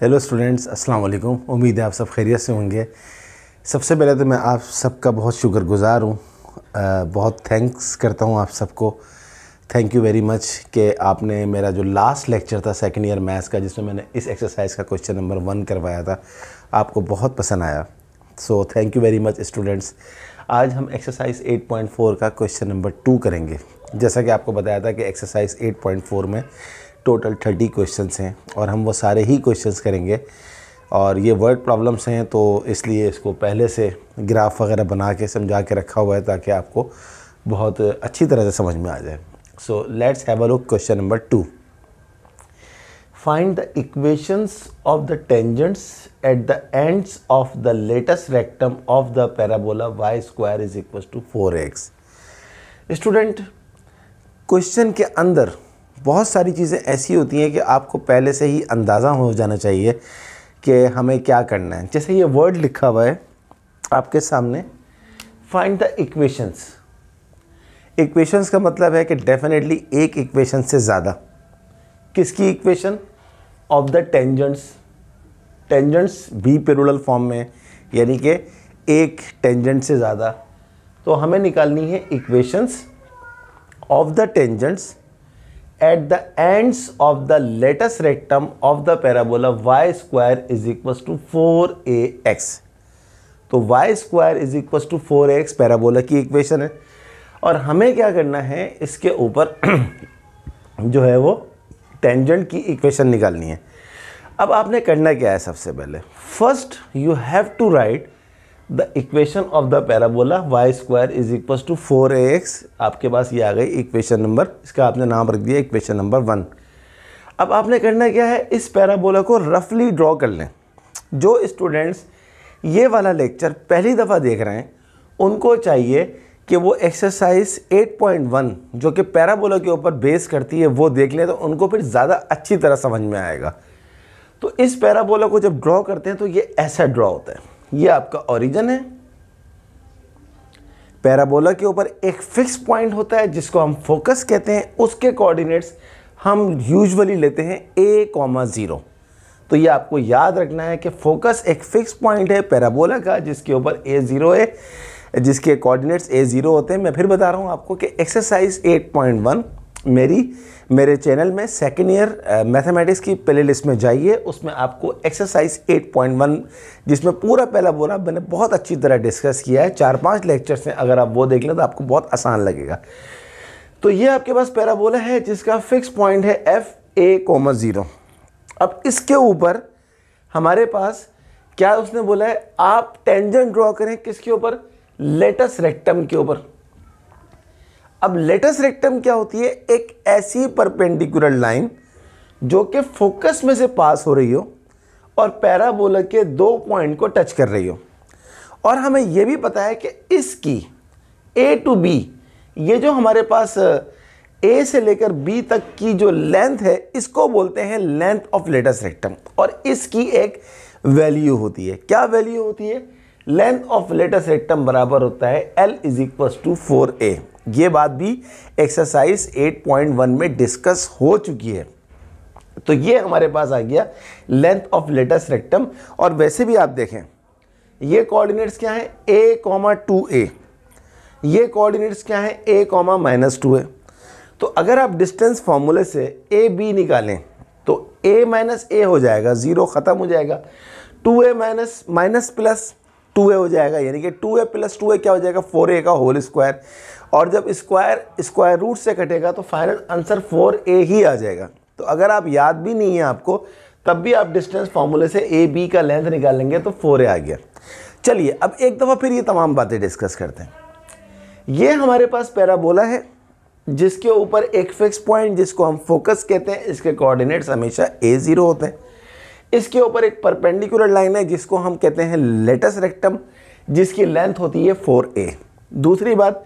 hello students अस्सलाम वालेकुम उम्मीद है आप सब खैरियत से होंगे सबसे पहले तो मैं आप सबका बहुत शुक्रगुज़ार हूँ बहुत थैंक्स करता हूँ आप सबको थैंक यू वेरी मच कि आपने मेरा जो लास्ट लेक्चर था सेकेंड ईयर मैथ्स का जिसमें मैंने इस एक्सरसाइज का क्वेश्चन नंबर वन करवाया था आपको बहुत पसंद आया so thank you very much students आज हम एक्सरसाइज 8.4 का क्वेश्चन नंबर टू करेंगे जैसा कि आपको बताया था कि एक्सरसाइज 8.4 में टोटल थर्टी क्वेश्चन हैं और हम वो सारे ही क्वेश्चन करेंगे और ये वर्ड प्रॉब्लम्स हैं तो इसलिए इसको पहले से ग्राफ वगैरह बना के समझा के रखा हुआ है ताकि आपको बहुत अच्छी तरह से समझ में आ जाए so let's have a look question number two find the equations of the tangents at the ends of the latus rectum of the parabola y square is equal to four x student question के अंदर बहुत सारी चीज़ें ऐसी होती हैं कि आपको पहले से ही अंदाज़ा हो जाना चाहिए कि हमें क्या करना है जैसे ये वर्ड लिखा हुआ है आपके सामने फाइंड द इक्वेशंस इक्वेशंस का मतलब है कि डेफिनेटली एक इक्वेशन से ज़्यादा किसकी equation of the tangents tangents भी पेरुलल फॉर्म में यानी कि एक टेंजेंट से ज़्यादा तो हमें निकालनी है equations of the tangents at the end of the latus rectum of the parabola y square is equal to four a x तो y square is equal to four x parabola की equation है और हमें क्या करना है इसके ऊपर जो है वो टेंजेंट की इक्वेशन निकालनी है अब आपने करना क्या है सबसे पहले first you have to write the equation of the parabola y square is equal to four a x आपके पास ये आ गई इक्वेशन नंबर इसका आपने नाम रख दिया इक्वेशन नंबर वन अब आपने करना क्या है इस पैराबोला को रफली ड्रॉ कर लें जो स्टूडेंट्स ये वाला लेक्चर पहली दफ़ा देख रहे हैं उनको चाहिए कि वो एक्सरसाइज 8.1 जो कि पैराबोला के ऊपर बेस करती है वो देख लें तो उनको फिर ज़्यादा अच्छी तरह समझ में आएगा तो इस पैराबोला को जब ड्रॉ करते हैं तो ये ऐसा ड्रॉ होता है ये आपका ओरिजन है पैराबोला के ऊपर एक फिक्स पॉइंट होता है जिसको हम फोकस कहते हैं उसके कोऑर्डिनेट्स हम यूजुअली लेते हैं ए कॉमा ज़ीरो तो ये आपको याद रखना है कि फोकस एक फिक्स पॉइंट है पैराबोला का जिसके ऊपर ए ज़ीरो है जिसके कोऑर्डिनेट्स ए ज़ीरो होते हैं मैं फिर बता रहा हूँ आपको कि एक्सरसाइज वन मेरी मेरे चैनल में सेकेंड ईयर मैथमेटिक्स की प्ले लिस्ट में जाइए उसमें आपको एक्सरसाइज 8.1 जिसमें पूरा पहला बोला मैंने बहुत अच्छी तरह डिस्कस किया है चार पांच लेक्चर्स हैं अगर आप वो देख लें तो आपको बहुत आसान लगेगा तो ये आपके पास पहला बोला है जिसका फिक्स पॉइंट है एफ ए कॉमस ज़ीरो अब इसके ऊपर हमारे पास क्या उसने बोला है आप टेंजन ड्रॉ करें किसके ऊपर लेटस रेक्टम के ऊपर अब लेटस रेक्टम क्या होती है एक ऐसी परपेंडिकुलर लाइन जो कि फोकस में से पास हो रही हो और पैराबोला के दो पॉइंट को टच कर रही हो और हमें यह भी पता है कि इसकी ए टू बी ये जो हमारे पास ए से लेकर बी तक की जो लेंथ है इसको बोलते हैं लेंथ ऑफ लेटस रेक्टम और इसकी एक वैल्यू होती है क्या वैल्यू होती है लेंथ ऑफ लेटस रेक्टम बराबर होता है L is equal to four A ये बात भी एक्सरसाइज 8.1 में डिस्कस हो चुकी है तो ये हमारे पास आ गया लेंथ ऑफ लेटस रेक्टम और वैसे भी आप देखें ये कोऑर्डिनेट्स क्या है ए कॉमा टू ए ये कोऑर्डिनेट्स क्या है ए कॉमा माइनस टू ए तो अगर आप डिस्टेंस फॉर्मूले से ए बी निकालें तो ए माइनस ए हो जाएगा ज़ीरो ख़त्म हो जाएगा two a minus minus plus two a हो जाएगा यानी कि two a plus two a क्या हो जाएगा फोर ए का होल स्क्वायर और जब स्क्वायर स्क्वायर रूट से कटेगा तो फाइनल आंसर फोर ए ही आ जाएगा तो अगर आप याद भी नहीं है आपको तब भी आप डिस्टेंस फॉर्मूले से ए बी का लेंथ निकालेंगे तो फोर ए आ गया चलिए अब एक दफ़ा फिर ये तमाम बातें डिस्कस करते हैं ये हमारे पास पैराबोला है जिसके ऊपर एक फिक्स पॉइंट जिसको हम फोकस कहते हैं इसके कोऑर्डिनेट्स हमेशा ए ज़ीरो होते हैं इसके ऊपर एक परपेंडिकुलर लाइन है जिसको हम कहते हैं लेटस रेक्टम जिसकी लेंथ होती है फोर ए दूसरी बात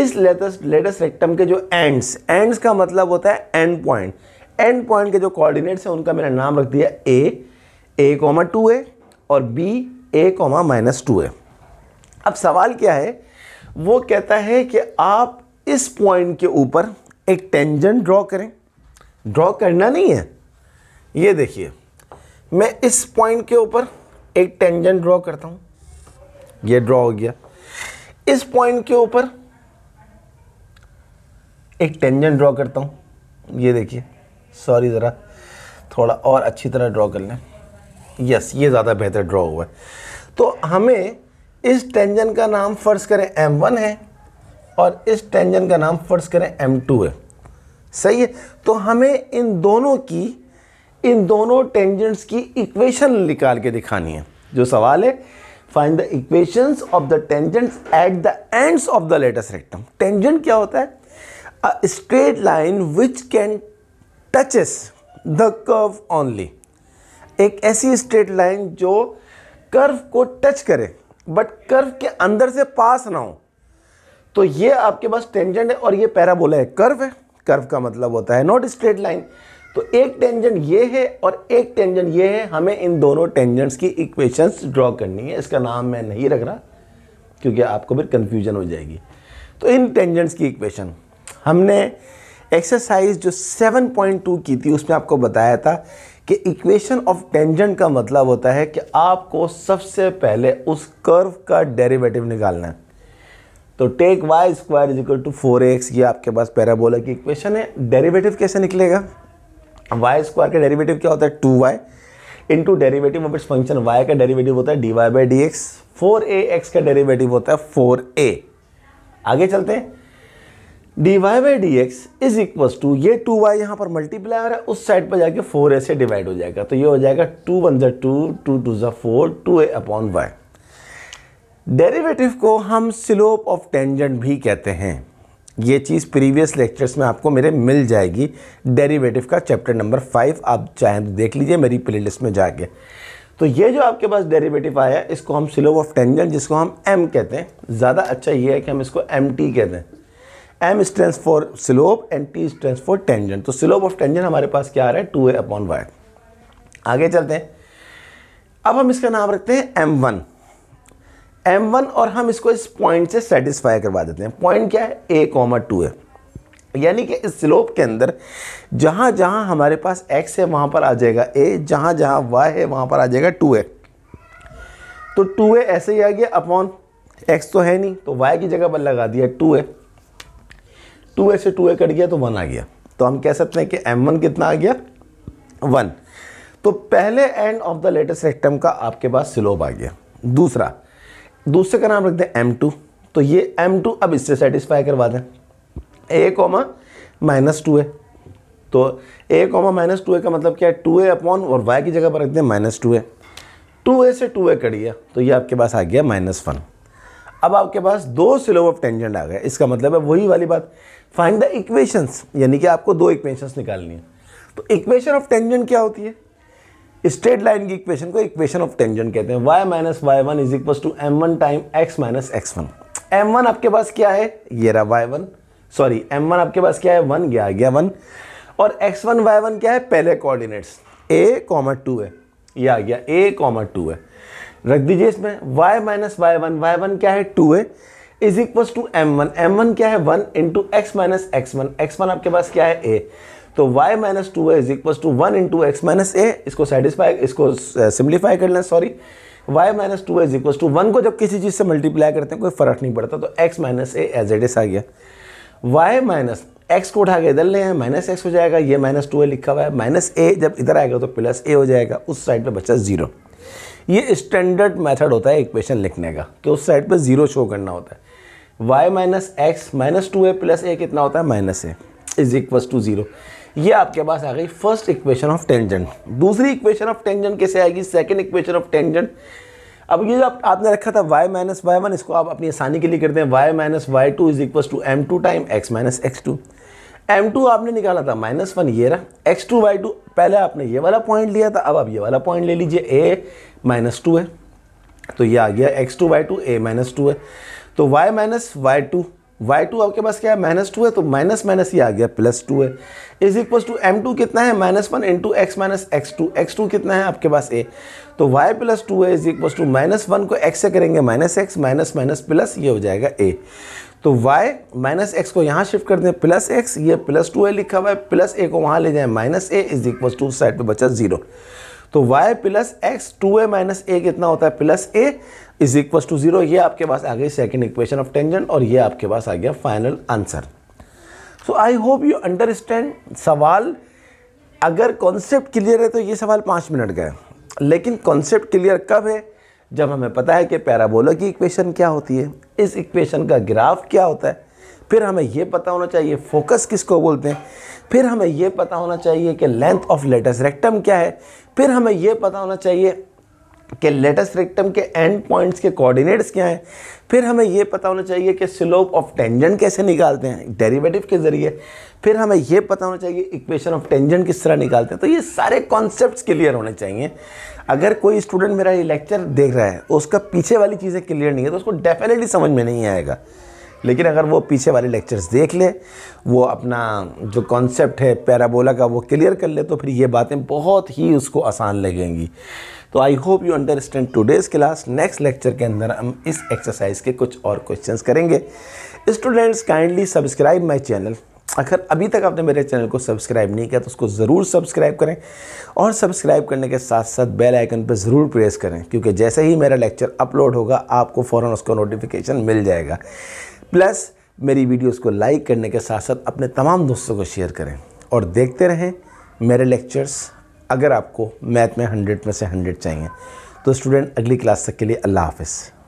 इस लेटस लेटस रेक्टम के जो एंड्स एंड्स का मतलब होता है एंड पॉइंट एंड पॉइंट के जो कोऑर्डिनेट्स हैं उनका मैंने नाम रख दिया ए ए कॉमा टू ए और b a comma minus two a अब सवाल क्या है वो कहता है कि आप इस पॉइंट के ऊपर एक टेंजेंट ड्रॉ करें ड्रॉ करना नहीं है ये देखिए मैं इस पॉइंट के ऊपर एक टेंजन ड्रॉ करता हूँ ये ड्रॉ हो गया इस पॉइंट के ऊपर एक टेंजन ड्रॉ करता हूँ ये देखिए सॉरी ज़रा थोड़ा और अच्छी तरह ड्रॉ कर लें यस ये ज़्यादा बेहतर ड्रॉ हुआ है तो हमें इस टेंजन का नाम फ़र्ज़ करें M1 है और इस टेंजन का नाम फ़र्ज़ करें M2 है सही है तो हमें इन दोनों की इन दोनों टेंजेंट्स की इक्वेशन निकाल के दिखानी है जो सवाल है find the equations of the tangents at the ends of the latus rectum tangent क्या होता है a straight line which can touches the curve only एक ऐसी स्ट्रेट लाइन जो कर्व को टच करे बट कर्व के अंदर से पास ना हो तो ये आपके पास टेंजेंट है और ये पैराबोला है कर्व है कर्व का मतलब होता है नॉट स्ट्रेट लाइन तो एक टेंजेंट ये है और एक टेंजेंट ये है हमें इन दोनों टेंजेंट्स की इक्वेशंस ड्रॉ करनी है इसका नाम मैं नहीं रख रहा क्योंकि आपको फिर कन्फ्यूजन हो जाएगी तो इन टेंजेंट्स की इक्वेशन हमने एक्सरसाइज जो 7.2 की थी उसमें आपको बताया था कि इक्वेशन ऑफ टेंजेंट का मतलब होता है कि आपको सबसे पहले उस कर्व का डेरिवेटिव निकालना है तो take y square is equal to four x ये आपके पास पैराबोला की इक्वेशन है डेरिवेटिव कैसे निकलेगा वाई स्क्वायर का डेरिवेटिव क्या होता है two y into derivative of its function y का डेरिवेटिव होता है d y by d x four a x का डेरिवेटिव होता है फोर ए आगे चलते हैं d y by d x is equal to ये टू वाई यहाँ पर मल्टीप्लाई हो रहा है उस साइड पर जाके फोर ए से डिवाइड हो जाएगा तो ये हो जाएगा टू वन जो टू टू टू ज़ा four two a upon y derivative को हम स्लोप ऑफ टेंजेंट भी कहते हैं ये चीज़ प्रीवियस लेक्चर्स में आपको मेरे मिल जाएगी डेरिवेटिव का चैप्टर नंबर फाइव आप चाहें तो देख लीजिए मेरी प्लेलिस्ट में जाके तो ये जो आपके पास डेरिवेटिव आया है इसको हम स्लोप ऑफ टेंजन जिसको हम एम कहते हैं ज़्यादा अच्छा ये है कि हम इसको एम टी कहते हैं m stands for slope and t stands for tangent तो स्लोप ऑफ टेंजन हमारे पास क्या आ रहा है टू ए अपॉन वाई आगे चलते हैं अब हम इसका नाम रखते हैं एम वन एम वन और हम इसको इस पॉइंट से सेटिस्फाई करवा देते हैं पॉइंट क्या है ए कॉमा टू है यानी कि इस स्लोप के अंदर जहाँ जहाँ हमारे पास एक्स है वहाँ पर आ जाएगा ए जहाँ जहाँ वाई है वहाँ पर आ जाएगा टू है तो टू है ऐसे ही आ गया अपॉन एक्स तो है नहीं तो वाई की जगह पर लगा दिया टू है टू 2a से टू 2a कट गया तो वन आ गया तो हम कह सकते हैं कि एम वन कितना आ गया वन तो पहले end of the latus rectum का आपके पास स्लोप आ गया दूसरा दूसरे का नाम रखते हैं एम टू तो ये एम टू अब इससे सेटिस्फाई करवा दें ए कॉमा माइनस टू ए तो a comma minus two a का मतलब क्या है टू ए अपॉन और वाई की जगह पर रखते हैं minus two a two a से टू ए कट गया तो ये आपके पास आ गया माइनस वन अब आपके पास दो स्लोप ऑफ टेंजेंट आ गए इसका मतलब है वही वाली बात फाइंड द इक्वेशंस यानी कि आपको दो इक्वेशंस निकालनी है तो इक्वेशन ऑफ टेंजेंट क्या होती है स्ट्रेट लाइन की इक्वेशन को इक्वेशन ऑफ टेंजेंट कहते हैं y minus y one is equal to m one time x minus x one m one आपके पास क्या है ये रहा y one sorry m one आपके पास क्या है वन गया गया वन और एक्स वन वाई वन क्या है पहले कोऑर्डिनेट्स ए कॉमा टू है ये आ गया ए कॉमा टू है रख दीजिए इसमें y minus y one y one क्या है टू है is equal to m one m one क्या है one into x minus x one x one आपके पास क्या है ए तो y minus two a is equal to one into x minus a इसको सेटिस्फाई इसको सिंप्लीफाई uh, कर लें sorry y minus two is equal to one को जब किसी चीज़ से मल्टीप्लाई करते हैं कोई फ़र्क नहीं पड़ता तो x minus a as it is आ गया y माइनस एक्स को उठा के इधर ले हैं माइनस एक्स हो जाएगा ये माइनस टू ए लिखा हुआ है माइनस ए जब इधर आएगा तो प्लस ए हो जाएगा उस साइड पे बचा ज़ीरो ये स्टैंडर्ड मेथड होता है इक्वेशन लिखने का कि उस साइड पे ज़ीरो शो करना होता है y minus x minus two a plus a कितना होता है minus a is equal to zero ये आपके पास आ गई फर्स्ट इक्वेशन ऑफ टेंजेंट दूसरी इक्वेशन ऑफ टेंजेंट कैसे आएगी सेकेंड इक्वेशन ऑफ टेंजेंट अब ये जो आप, आपने रखा था y माइनस वाई वन इसको आप अपनी आसानी के लिए करते हैं y minus y two is equal to m two time x minus x two m two आपने निकाला था माइनस वन ये रहा एक्स टू वाई टू पहले आपने ये वाला पॉइंट लिया था अब आप ये वाला पॉइंट ले लीजिए a माइनस टू है तो ये आ गया x two y two a minus two है तो y minus y two y two आपके पास क्या है माइनस टू है तो माइनस माइनस ही आ गया प्लस टू है is equal to m two कितना है minus one two x minus x two x two कितना है आपके पास ए तो वाई प्लस टू है is equal to minus one को एक्स से करेंगे minus x minus minus plus ये हो जाएगा ए तो y माइनस एक्स को यहाँ शिफ्ट कर दें प्लस एक्स ये प्लस टू है लिखा हुआ है प्लस ए को वहाँ ले जाएं minus a is equal to side पे बचा जीरो तो y plus x two a minus a कितना होता है plus a is equal to zero ये आपके पास आ गई सेकेंड इक्वेशन ऑफ टेंजेंट और ये आपके पास आ गया final answer so I hope you understand सवाल अगर कॉन्सेप्ट क्लियर है तो ये सवाल पाँच मिनट गए लेकिन कॉन्सेप्ट क्लियर कब है जब हमें पता है कि पैराबोला की इक्वेशन क्या होती है इस इक्वेशन का ग्राफ क्या होता है फिर हमें यह पता होना चाहिए फोकस किसको बोलते हैं फिर हमें यह पता होना चाहिए कि लेंथ ऑफ लेटेस्ट रेक्टम क्या है फिर हमें यह पता होना चाहिए कि लेटेस्ट रेक्टम के एंड पॉइंट्स के कोऑर्डिनेट्स क्या हैं फिर हमें यह पता होना चाहिए कि स्लोप ऑफ टेंजेंट कैसे निकालते हैं डेरिवेटिव के ज़रिए फिर हमें यह पता होना चाहिए इक्वेशन ऑफ टेंजेंट किस तरह निकालते हैं तो ये सारे कॉन्सेप्ट क्लियर होने चाहिए अगर कोई स्टूडेंट मेरा ये लेक्चर देख रहा है उसका पीछे वाली चीज़ें क्लियर नहीं है तो उसको डेफिनेटली समझ में नहीं आएगा लेकिन अगर वो पीछे वाले लेक्चर्स देख ले वो अपना जो कॉन्सेप्ट है पैराबोला का वो क्लियर कर ले तो फिर ये बातें बहुत ही उसको आसान लगेंगी तो I hope you understand today's class next lecture के अंदर हम इस एक्सरसाइज के कुछ और क्वेश्चन करेंगे students kindly subscribe my channel अगर अभी तक आपने मेरे चैनल को सब्सक्राइब नहीं किया तो उसको ज़रूर सब्सक्राइब करें और सब्सक्राइब करने के साथ साथ बेल आइकन पर ज़रूर प्रेस करें क्योंकि जैसे ही मेरा लेक्चर अपलोड होगा आपको फ़ौर उसका नोटिफिकेशन मिल जाएगा प्लस मेरी वीडियोस को लाइक करने के साथ साथ अपने तमाम दोस्तों को शेयर करें और देखते रहें मेरे लेक्चर्स अगर आपको मैथ में हंड्रेड में से हंड्रेड चाहिए तो स्टूडेंट अगली क्लास तक के लिए अल्लाह हाफिज़